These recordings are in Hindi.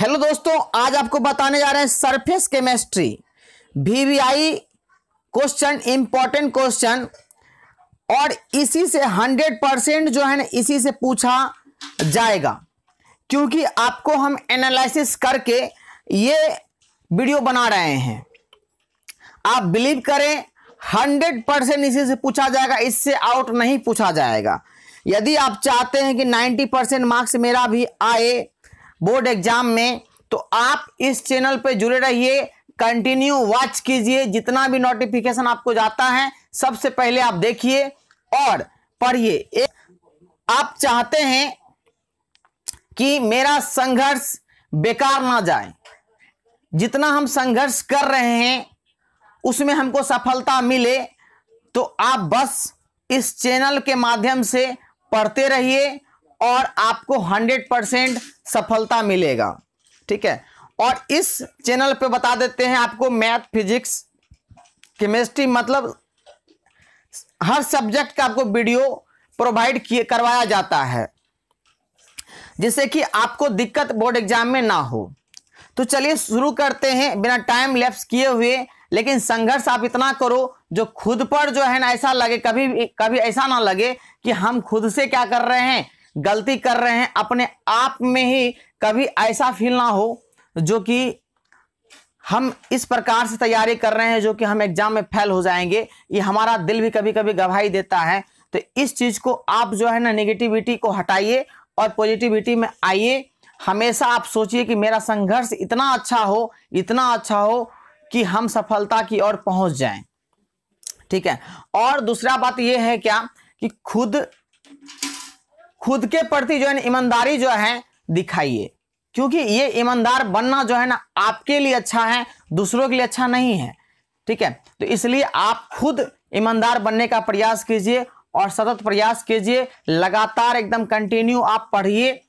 हेलो दोस्तों आज आपको बताने जा रहे हैं surface chemistry VVI question important question और इसी से 100 परसेंट जो है ना इसी से पूछा जाएगा क्योंकि आपको हम एनालिसिस करके ये वीडियो बना रहे हैं आप बिलीव करें हंड्रेड परसेंट इसी से पूछा जाएगा इससे आउट नहीं पूछा जाएगा यदि आप चाहते हैं कि नाइन्टी परसेंट मार्क्स मेरा भी आए बोर्ड एग्जाम में तो आप इस चैनल पर जुड़े रहिए कंटिन्यू वॉच कीजिए जितना भी नोटिफिकेशन आपको जाता है सबसे पहले आप देखिए और पढ़िए आप चाहते हैं कि मेरा संघर्ष बेकार ना जाए जितना हम संघर्ष कर रहे हैं उसमें हमको सफलता मिले तो आप बस इस चैनल के माध्यम से पढ़ते रहिए और आपको 100 परसेंट सफलता मिलेगा ठीक है और इस चैनल पे बता देते हैं आपको मैथ फिजिक्स केमिस्ट्री मतलब हर सब्जेक्ट का आपको वीडियो प्रोवाइड किए करवाया जाता है जिससे कि आपको दिक्कत बोर्ड एग्जाम में ना हो तो चलिए शुरू करते हैं बिना टाइम लेप्स किए हुए लेकिन संघर्ष आप इतना करो जो खुद पर जो है ना ऐसा लगे कभी कभी ऐसा ना लगे कि हम खुद से क्या कर रहे हैं गलती कर रहे हैं अपने आप में ही कभी ऐसा फील ना हो जो कि हम इस प्रकार से तैयारी कर रहे हैं जो कि हम एग्जाम में फेल हो जाएंगे ये हमारा दिल भी कभी कभी गवाही देता है तो इस चीज़ को आप जो है ना नेगेटिविटी को हटाइए और पॉजिटिविटी में आइए हमेशा आप सोचिए कि मेरा संघर्ष इतना अच्छा हो इतना अच्छा हो कि हम सफलता की ओर पहुंच जाएं ठीक है और दूसरा बात यह है क्या कि खुद खुद के प्रति जो है ना ईमानदारी जो है दिखाइए क्योंकि ये ईमानदार बनना जो है ना आपके लिए अच्छा है दूसरों के लिए अच्छा नहीं है ठीक है तो इसलिए आप खुद ईमानदार बनने का प्रयास कीजिए और सतत प्रयास कीजिए लगातार एकदम कंटिन्यू आप पढ़िए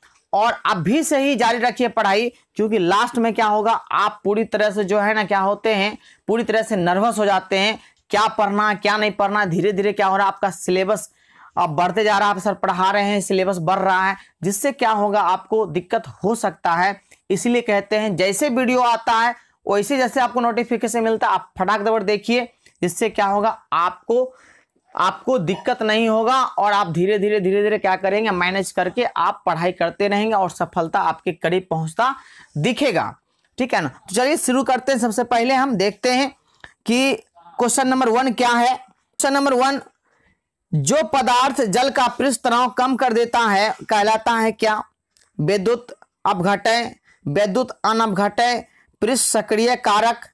और अभी से ही जारी रखिए पढ़ाई क्योंकि लास्ट में क्या होगा आप पूरी तरह से जो है ना क्या होते हैं पूरी तरह से नर्वस हो जाते हैं क्या पढ़ना क्या नहीं पढ़ना धीरे धीरे क्या हो रहा है आपका सिलेबस आप बढ़ते जा रहा है आप सर पढ़ा रहे हैं सिलेबस बढ़ रहा है जिससे क्या होगा आपको दिक्कत हो सकता है इसलिए कहते हैं जैसे वीडियो आता है वैसे जैसे आपको नोटिफिकेशन मिलता है आप फटाक दबड़ देखिए जिससे क्या होगा आपको आपको दिक्कत नहीं होगा और आप धीरे धीरे धीरे धीरे क्या करेंगे मैनेज करके आप पढ़ाई करते रहेंगे और सफलता आपके करीब पहुंचता दिखेगा ठीक है ना तो चलिए शुरू करते हैं सबसे पहले हम देखते हैं कि क्वेश्चन नंबर वन क्या है क्वेश्चन नंबर वन जो पदार्थ जल का पृष्ठ तनाव कम कर देता है कहलाता है क्या विद्युत अपघटय विद्युत अनअपघटय पृष्ठ सक्रिय कारक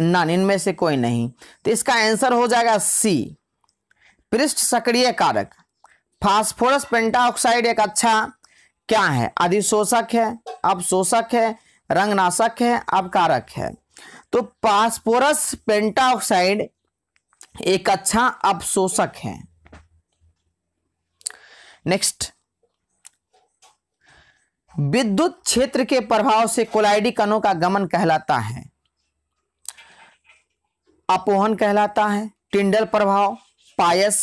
नन इनमें से कोई नहीं तो इसका आंसर हो जाएगा सी पृष्ठ सक्रिय कारक फास्फोरस पेंटाऑक्साइड एक अच्छा क्या है अधिशोषक है अपशोषक है रंगनाशक है अपकारक है तो फास्फोरस पेंटाऑक्साइड एक अच्छा अपशोषक है नेक्स्ट विद्युत क्षेत्र के प्रभाव से कोलाइडी कणों का गमन कहलाता है अपोहन कहलाता है टिंडल प्रभाव पायस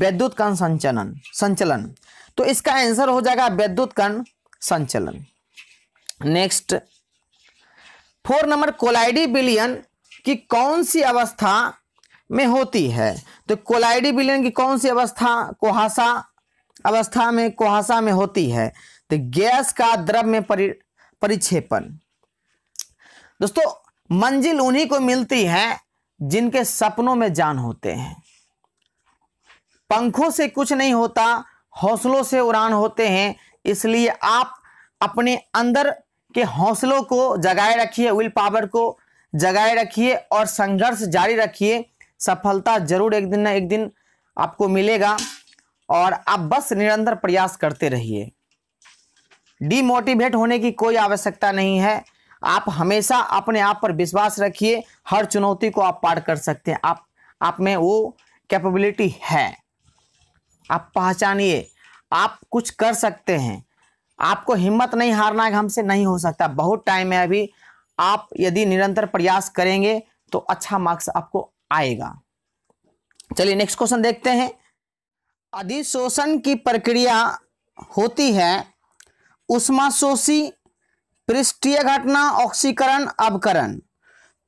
वैद्युत कण संचलन संचलन तो इसका आंसर हो जाएगा वैद्युत कण संचलन नेक्स्ट फोर नंबर कोलाइडी बिलियन की कौन सी अवस्था में होती है तो कोलाइडी बिलियन की कौन सी अवस्था कोहासा अवस्था में कुहासा में होती है तो गैस का द्रव में परिक्षेपण दोस्तों मंजिल उन्हीं को मिलती है जिनके सपनों में जान होते हैं पंखों से कुछ नहीं होता हौसलों से उड़ान होते हैं इसलिए आप अपने अंदर के हौसलों को जगाए रखिए विल पावर को जगाए रखिए और संघर्ष जारी रखिए सफलता जरूर एक दिन ना एक दिन आपको मिलेगा और आप बस निरंतर प्रयास करते रहिए डीमोटिवेट होने की कोई आवश्यकता नहीं है आप हमेशा अपने आप पर विश्वास रखिए हर चुनौती को आप पार कर सकते हैं आप आप में वो कैपेबिलिटी है आप पहचानिए आप कुछ कर सकते हैं आपको हिम्मत नहीं हारना है हमसे नहीं हो सकता बहुत टाइम है अभी आप यदि निरंतर प्रयास करेंगे तो अच्छा मार्क्स आपको आएगा चलिए नेक्स्ट क्वेश्चन देखते हैं अधिशोषण की प्रक्रिया होती है उष्माशोषी पृष्ठीय घटना ऑक्सीकरण अवकरण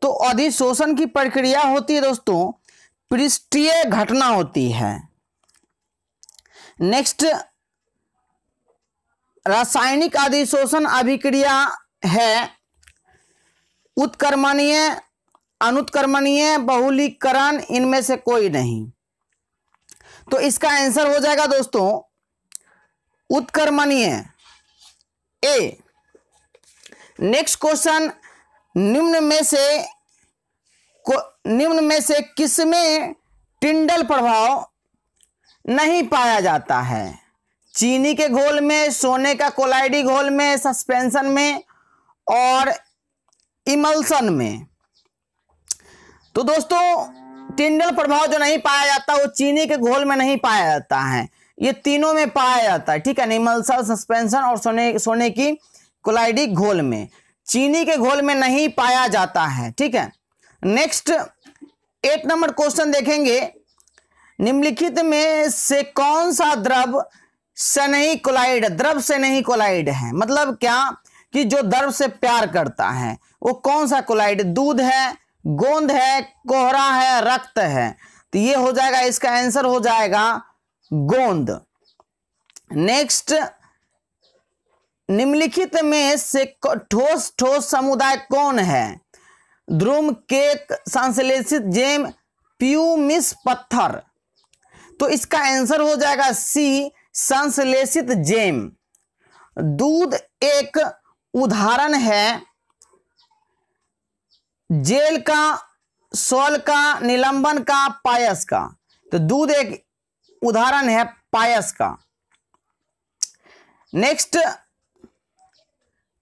तो अधिशोषण की प्रक्रिया होती है दोस्तों पृष्ठीय घटना होती है नेक्स्ट रासायनिक अधिशोषण अभिक्रिया है उत्कर्मणीय अनुत्कर्मणीय बहुलीकरण इनमें से कोई नहीं तो इसका आंसर हो जाएगा दोस्तों उत्कर्मणीय ए नेक्स्ट क्वेश्चन निम्न में से निम्न में से किसमें टिंडल प्रभाव नहीं पाया जाता है चीनी के घोल में सोने का कोलाइडी घोल में सस्पेंशन में और इमल्सन में तो दोस्तों टिंडल प्रभाव जो नहीं पाया जाता वो चीनी के घोल में नहीं पाया जाता है ये तीनों में पाया जाता है ठीक है निमलसल सस्पेंशन और सोने सोने की कोलाइडी घोल में चीनी के घोल में नहीं पाया जाता है ठीक है नेक्स्ट एट नंबर क्वेश्चन देखेंगे निम्नलिखित में से कौन सा द्रव से नहीं कोलाइड द्रव से नहीं कोलाइड है मतलब क्या कि जो द्रव से प्यार करता है वो कौन सा कोलाइड दूध है गोंद है कोहरा है रक्त है तो ये हो जाएगा इसका आंसर हो जाएगा गोंद नेक्स्ट निम्नलिखित में से ठोस ठोस समुदाय कौन है ध्रुम केक संश्लेषित जेम प्यूमिस पत्थर तो इसका आंसर हो जाएगा सी संश्लेषित जेम दूध एक उदाहरण है जेल का सोल का निलंबन का पायस का तो दूध एक उदाहरण है पायस का नेक्स्ट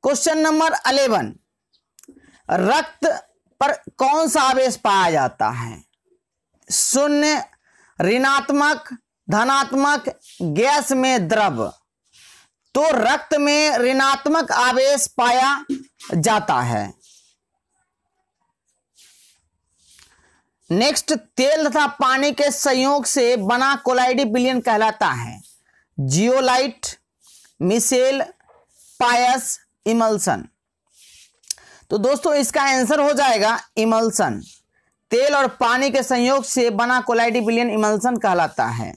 क्वेश्चन नंबर अलेवन रक्त पर कौन सा आवेश पाया जाता है शून्य ऋणात्मक धनात्मक गैस में द्रव तो रक्त में ऋणात्मक आवेश पाया जाता है नेक्स्ट तेल तथा पानी के संयोग से बना कोलाइडी बिलियन कहलाता है जियोलाइट मिसेल पायस इमल्सन तो दोस्तों इसका आंसर हो जाएगा इमल्सन तेल और पानी के संयोग से बना कोलाइडी बिलियन इमल्सन कहलाता है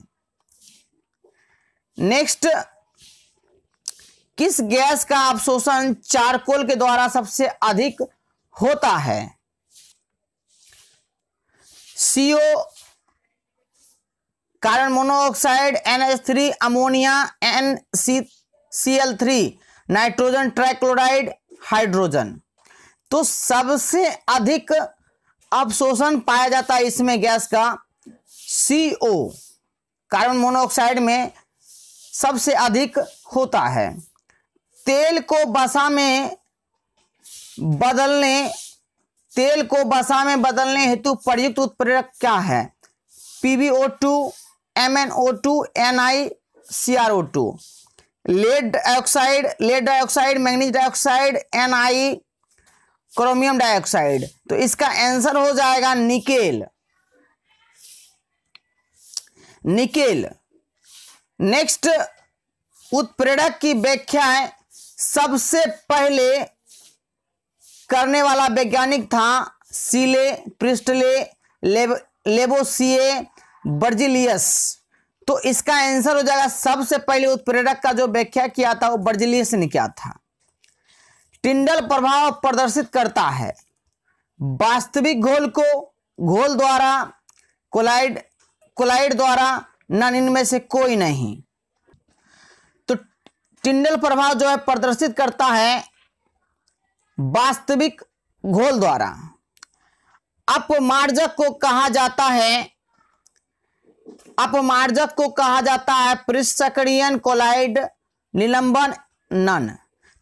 नेक्स्ट किस गैस का अवशोषण चारकोल के द्वारा सबसे अधिक होता है CO carbon monoxide N H three ammonia N C C L three nitrogen trichloride hydrogen तो सबसे अधिक अवशोषण पाया जाता है इसमें गैस का सीओ कार्बन मोनोऑक्साइड में सबसे अधिक होता है तेल को बसा में बदलने तेल को बसा में बदलने हेतु प्रयुक्त उत्प्रेरक क्या है PVO two M N O two N I C R O two lead dioxide lead dioxide manganese dioxide N I chromium dioxide तो इसका आंसर हो जाएगा निकेल निकेल नेक्स्ट उत्प्रेरक की व्याख्या है सबसे पहले करने वाला वैज्ञानिक था सीले प्रिस्टले लेब, लेबोसिए बर्जिलियस तो इसका आंसर हो जाएगा सबसे पहले उत्प्रेरक का जो व्याख्या किया था वो बर्जिलियस ने किया था टिंडल प्रभाव प्रदर्शित करता है वास्तविक घोल को घोल द्वारा कोलाइड कोलाइड द्वारा नन इनमें से कोई नहीं तो टिंडल प्रभाव जो है प्रदर्शित करता है वास्तविक घोल द्वारा अपमार्जक को कहा जाता है अपमार्जक को कहा जाता है पृष्ठसक्रियन कोलाइड निलंबन नन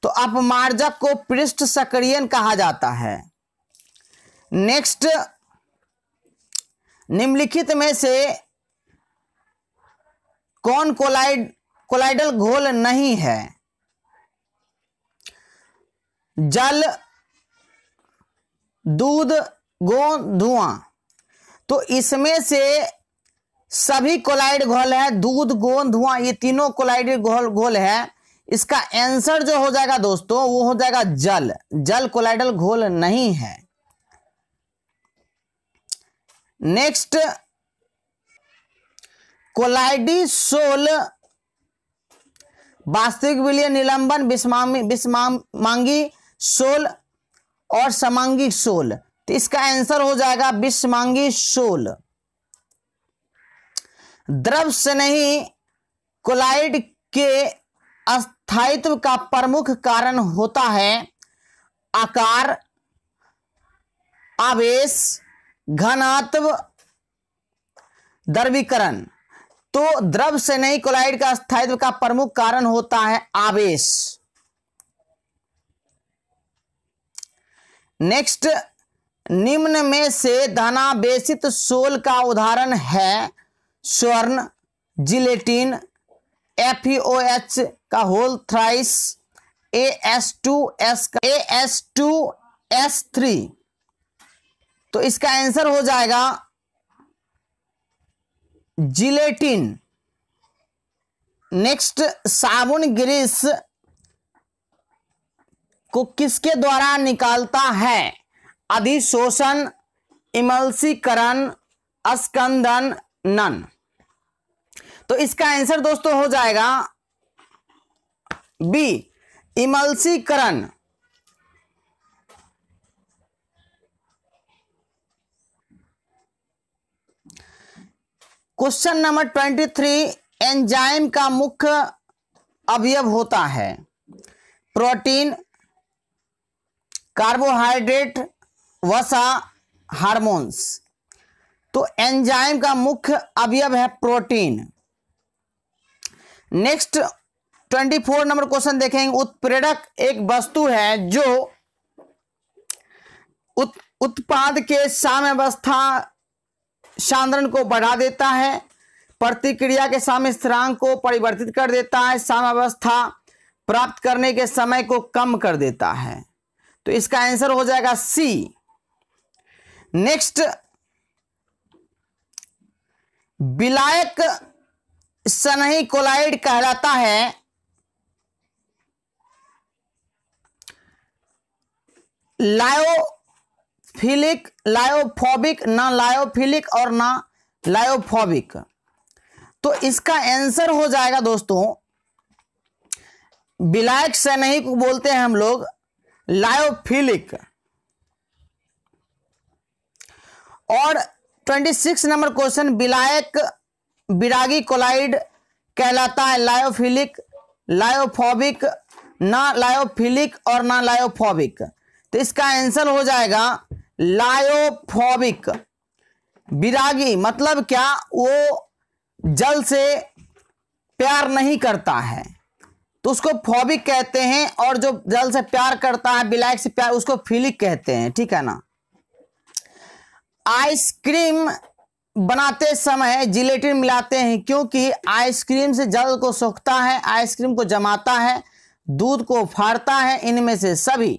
तो अपमार्जक को पृष्ठ सक्रियन कहा जाता है नेक्स्ट निम्नलिखित में से कौन कोलाइड कोलाइडल घोल नहीं है जल दूध गो धुआं तो इसमें से सभी कोलाइड घोल है दूध गोंद धुआं ये तीनों कोलाइड घोल घोल है इसका आंसर जो हो जाएगा दोस्तों वो हो जाएगा जल जल कोलाइडल घोल नहीं है नेक्स्ट कोलाइडी सोल वास्तविक विलय निलंबन विषमांगी सोल और समांगी सोल तो इसका आंसर हो जाएगा विषमांगी सोल द्रव से नहीं कोलाइड के अस्थायित्व का प्रमुख कारण होता है आकार आवेश घनात्व द्रवीकरण तो द्रव से नहीं कोलाइड का अस्थायित्व का प्रमुख कारण होता है आवेश नेक्स्ट निम्न में से धनावेशित सोल का उदाहरण है स्वर्ण जिलेटिन एफ e का होल थ्राइस ए एस टू एस का A S two S three तो इसका आंसर हो जाएगा जिलेटिन नेक्स्ट साबुन ग्रीस को किसके द्वारा निकालता है अधिशोषण इमलसीकरण अस्कंदन नन तो इसका आंसर दोस्तों हो जाएगा बी इमलसीकरण question number twenty three enzyme का मुख्य अवयव होता है प्रोटीन कार्बोहाइड्रेट वसा हार्मोन्स तो एंजाइम का मुख्य अवयव है protein next twenty four number question देखेंगे उत्प्रेरक एक वस्तु है जो उत, उत्पाद के साम्यवस्था सांद्रण को बढ़ा देता है प्रतिक्रिया के साम्य स्थिरांक को परिवर्तित कर देता है साम्यवस्था प्राप्त करने के समय को कम कर देता है तो इसका आंसर हो जाएगा सी नेक्स्ट विलायक सनही कोलाइड कहलाता है लायोफिलिक लायोफोबिक ना लायोफिलिक और ना लायोफोबिक तो इसका आंसर हो जाएगा दोस्तों विलायक सनही को बोलते हैं हम लोग लायोफिलिक और 26 नंबर क्वेश्चन विलायक विरागी कोलाइड कहलाता है लायोफिलिक लायोफोबिक ना लायोफिलिक और ना लायोफोबिक तो इसका आंसर हो जाएगा लायोफोबिक विरागी मतलब क्या वो जल से प्यार नहीं करता है तो उसको फॉबिक कहते हैं और जो जल से प्यार करता है बिलायक से प्यार उसको फिलिक कहते हैं ठीक है ना आइसक्रीम बनाते समय जिलेटिन मिलाते हैं क्योंकि आइसक्रीम से जल को सोखता है आइसक्रीम को जमाता है दूध को फाड़ता है इनमें से सभी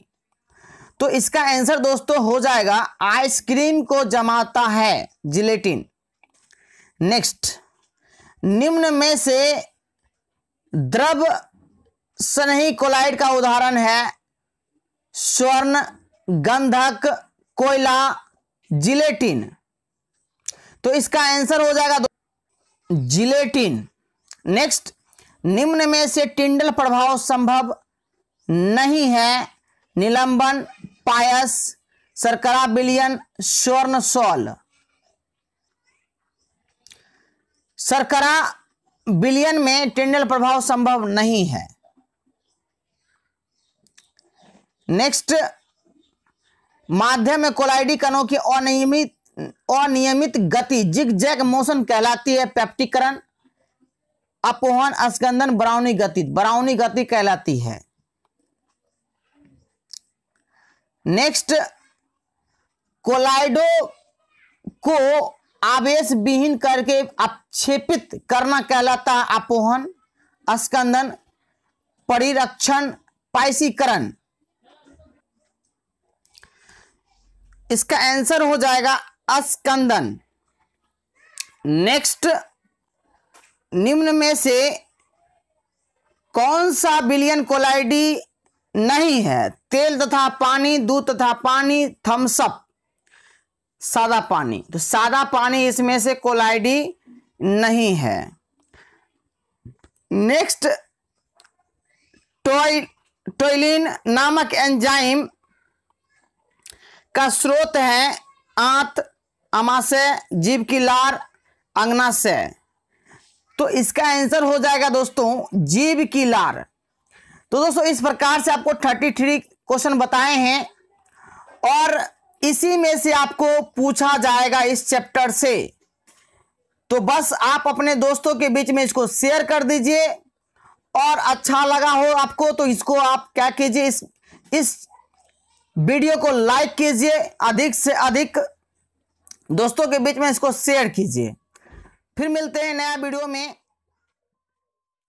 तो इसका आंसर दोस्तों हो जाएगा आइसक्रीम को जमाता है जिलेटिन नेक्स्ट निम्न में से द्रव सनही कोलाइड का उदाहरण है स्वर्ण गंधक कोयला जिलेटिन तो इसका आंसर हो जाएगा दो जिलेटिन नेक्स्ट निम्न में से टिंडल प्रभाव संभव नहीं है निलंबन पायस सरकरा बिलियन स्वर्ण सॉल सरकरा बिलियन में टिंडल प्रभाव संभव नहीं है नेक्स्ट माध्यम में कोलाइडी कणों की अनियमित अनियमित गति जिग जैग मोशन कहलाती है पैप्टीकरण अपोहन अस्कंदन ब्राउनी गति ब्राउनी गति कहलाती है नेक्स्ट कोलाइडो को आवेश विहीन करके अपक्षेपित करना कहलाता है अपोहन अस्कंदन परिरक्षण पाइसीकरण इसका आंसर हो जाएगा अस्कंदन नेक्स्ट निम्न में से कौन सा बिलियन कोलाइडी नहीं है तेल तथा पानी दूध तथा पानी थम्सअप सादा पानी तो सादा पानी इसमें से कोलाइडी नहीं है नेक्स्ट टॉय टोइलिन नामक एंजाइम का स्रोत है आंत अमाशय जीव की लार अंगनाशय तो इसका आंसर हो जाएगा दोस्तों जीव की लार तो दोस्तों इस प्रकार से आपको थर्टी थ्री क्वेश्चन बताए हैं और इसी में से आपको पूछा जाएगा इस चैप्टर से तो बस आप अपने दोस्तों के बीच में इसको शेयर कर दीजिए और अच्छा लगा हो आपको तो इसको आप क्या कीजिए इस इस वीडियो को लाइक कीजिए अधिक से अधिक दोस्तों के बीच में इसको शेयर कीजिए फिर मिलते हैं नया वीडियो में